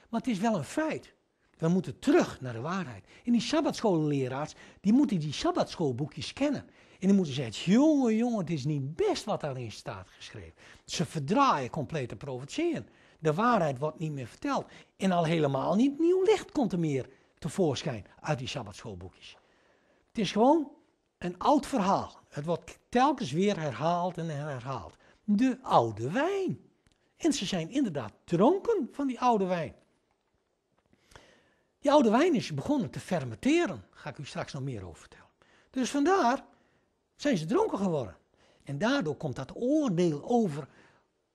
Maar het is wel een feit. We moeten terug naar de waarheid. En die sabbatscholenleraars, die moeten die sabbatschoolboekjes kennen. En die moeten zeggen, jongen, jongen, het is niet best wat daarin staat geschreven. Ze verdraaien complete te provoceren. De waarheid wordt niet meer verteld. En al helemaal niet nieuw licht komt er meer tevoorschijn uit die sabbatschoolboekjes. Het is gewoon een oud verhaal. Het wordt telkens weer herhaald en herhaald. De oude wijn. En ze zijn inderdaad dronken van die oude wijn. Die oude wijn is begonnen te fermenteren. ga ik u straks nog meer over vertellen. Dus vandaar zijn ze dronken geworden. En daardoor komt dat oordeel over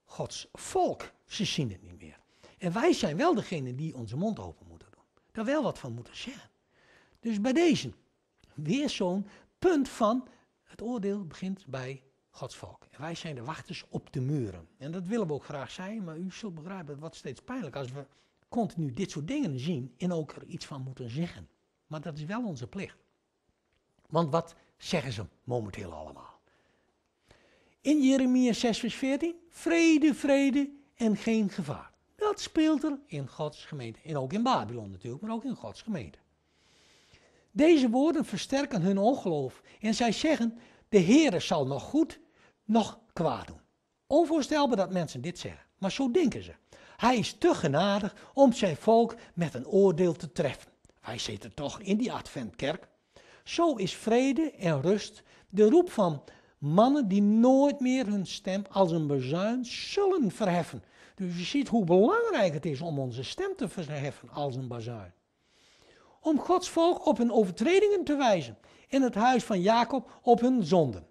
Gods volk. Ze zien het niet meer. En wij zijn wel degene die onze mond open moeten doen. Daar wel wat van moeten zeggen. Dus bij deze, weer zo'n punt van het oordeel begint bij Gods volk. wij zijn de wachters op de muren. En dat willen we ook graag zijn, maar u zult begrijpen, het wordt steeds pijnlijk als we continu dit soort dingen zien en ook er iets van moeten zeggen. Maar dat is wel onze plicht. Want wat zeggen ze momenteel allemaal? In Jeremia 6, vers 14, vrede, vrede en geen gevaar. Dat speelt er in Gods gemeente. En ook in Babylon natuurlijk, maar ook in Gods gemeente. Deze woorden versterken hun ongeloof en zij zeggen, de Heere zal nog goed, nog kwaad doen. Onvoorstelbaar dat mensen dit zeggen, maar zo denken ze. Hij is te genadig om zijn volk met een oordeel te treffen. Wij zitten toch in die adventkerk. Zo is vrede en rust de roep van mannen die nooit meer hun stem als een bezuin zullen verheffen. Dus je ziet hoe belangrijk het is om onze stem te verheffen als een bazuin om Gods volk op hun overtredingen te wijzen en het huis van Jacob op hun zonden.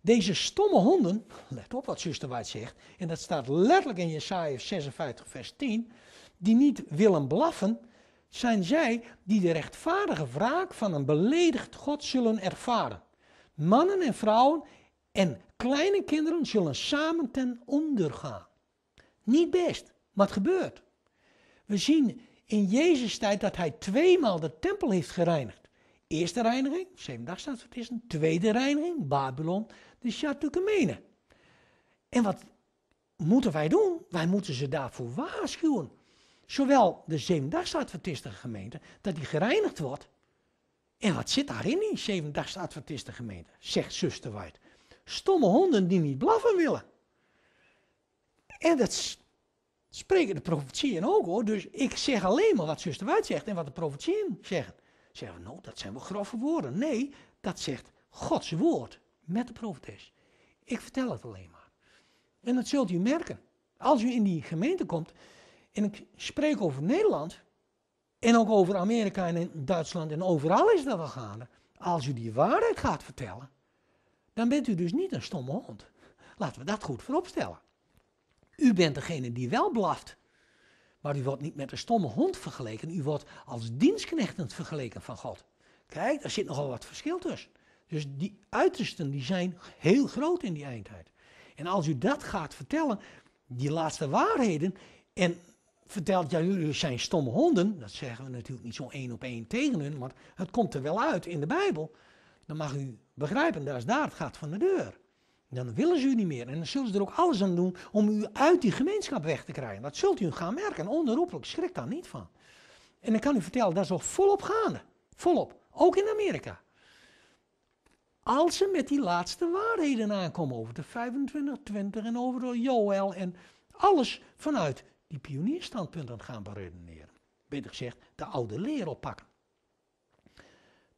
Deze stomme honden, let op wat zuster White zegt, en dat staat letterlijk in Jesaja 56 vers 10, die niet willen blaffen, zijn zij die de rechtvaardige wraak van een beledigd God zullen ervaren. Mannen en vrouwen en kleine kinderen zullen samen ten onder gaan. Niet best, maar het gebeurt. We zien in Jezus tijd dat hij tweemaal de tempel heeft gereinigd. Eerste reiniging, een tweede reiniging, Babylon, de Chatukemene. En wat moeten wij doen? Wij moeten ze daarvoor waarschuwen. Zowel de gemeente dat die gereinigd wordt. En wat zit daarin die die gemeente? Zegt zuster White. Stomme honden die niet blaffen willen. En dat spreken de profetieën ook hoor. Dus ik zeg alleen maar wat zuster zegt en wat de profetieën zeggen. Zeggen we, nou, dat zijn wel grove woorden. Nee, dat zegt Gods woord met de profetes. Ik vertel het alleen maar. En dat zult u merken. Als u in die gemeente komt, en ik spreek over Nederland, en ook over Amerika en Duitsland, en overal is dat al gaande. Als u die waarheid gaat vertellen, dan bent u dus niet een stomme hond. Laten we dat goed vooropstellen. U bent degene die wel blaft. Maar u wordt niet met een stomme hond vergeleken. U wordt als dienstknechtend vergeleken van God. Kijk, daar zit nogal wat verschil tussen. Dus die uitersten die zijn heel groot in die eindheid. En als u dat gaat vertellen, die laatste waarheden, en vertelt, ja, jullie zijn stomme honden, dat zeggen we natuurlijk niet zo één op één tegen hun, maar het komt er wel uit in de Bijbel, dan mag u begrijpen, dat is daar het gaat van de deur dan willen ze u niet meer. En dan zullen ze er ook alles aan doen om u uit die gemeenschap weg te krijgen. Dat zult u gaan merken, onherroepelijk. Schrik daar niet van. En ik kan u vertellen, dat is al volop gaande. Volop. Ook in Amerika. Als ze met die laatste waarheden aankomen over de 25, 20 en over Joel en alles vanuit die pionierstandpunten gaan beredeneren. Beter gezegd, de oude leer oppakken.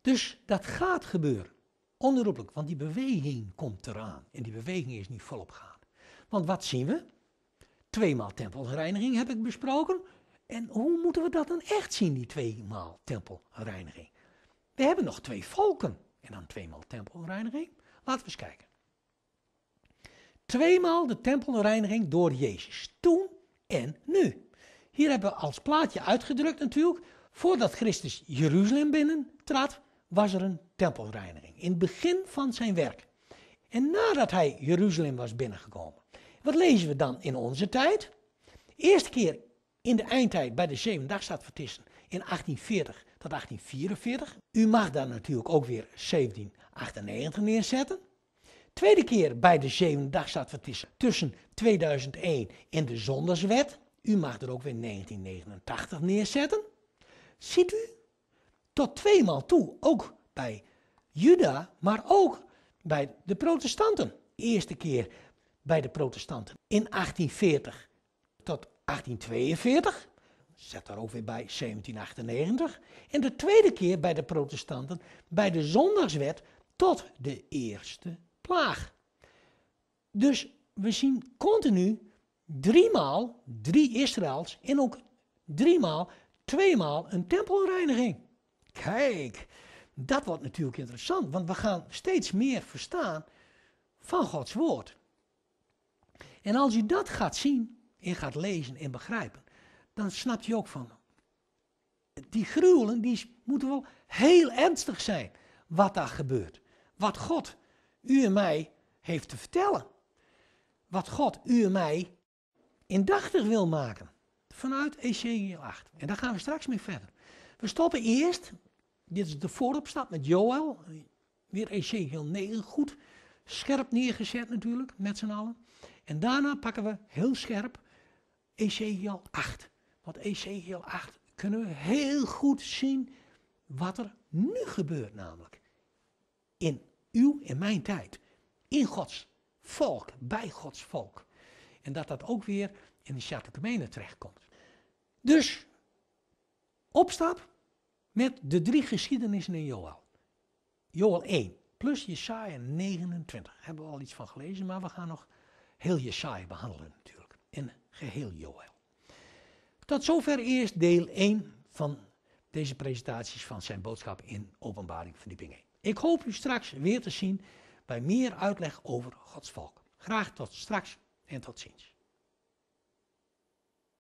Dus dat gaat gebeuren. Onderroepelijk, want die beweging komt eraan. En die beweging is niet volop gaan. Want wat zien we? Tweemaal tempelreiniging heb ik besproken. En hoe moeten we dat dan echt zien, die tweemaal tempelreiniging? We hebben nog twee volken. En dan tweemaal tempelreiniging. Laten we eens kijken. Tweemaal de tempelreiniging door Jezus. Toen en nu. Hier hebben we als plaatje uitgedrukt natuurlijk. Voordat Christus Jeruzalem binnentrad, was er een tempelreiniging. In het begin van zijn werk. En nadat hij Jeruzalem was binnengekomen. Wat lezen we dan in onze tijd? Eerste keer in de eindtijd bij de Zevendagsadventisten in 1840 tot 1844. U mag daar natuurlijk ook weer 1798 neerzetten. Tweede keer bij de Zevendagsadventisten tussen 2001 en de Zondagswet. U mag er ook weer 1989 neerzetten. Ziet u, tot tweemaal toe ook bij Juda, maar ook bij de protestanten. eerste keer bij de protestanten in 1840 tot 1842. Zet daar ook weer bij 1798. En de tweede keer bij de protestanten bij de zondagswet tot de eerste plaag. Dus we zien continu driemaal drie Israëls en ook driemaal, tweemaal een tempelreiniging. Kijk, dat wordt natuurlijk interessant, want we gaan steeds meer verstaan van Gods woord. En als je dat gaat zien en gaat lezen en begrijpen, dan snapt je ook van. Die gruwelen, die moeten wel heel ernstig zijn wat daar gebeurt. Wat God u en mij heeft te vertellen. Wat God u en mij indachtig wil maken. Vanuit Ezekiel 8. En daar gaan we straks mee verder. We stoppen eerst dit is de vooropstap met Joel Weer Ezekiel 9, goed scherp neergezet natuurlijk, met z'n allen. En daarna pakken we heel scherp Ezekiel 8. Want Ezekiel 8 kunnen we heel goed zien wat er nu gebeurt namelijk. In uw, in mijn tijd. In Gods volk, bij Gods volk. En dat dat ook weer in de terecht terechtkomt. Dus, opstap, met de drie geschiedenissen in Joel. Joel 1 plus Jesaja 29. Daar hebben we al iets van gelezen, maar we gaan nog heel Jesaja behandelen natuurlijk. En geheel Joel. Tot zover eerst deel 1 van deze presentaties van zijn boodschap in Openbaring Verdieping 1. Ik hoop u straks weer te zien bij meer uitleg over Gods volk. Graag tot straks en tot ziens.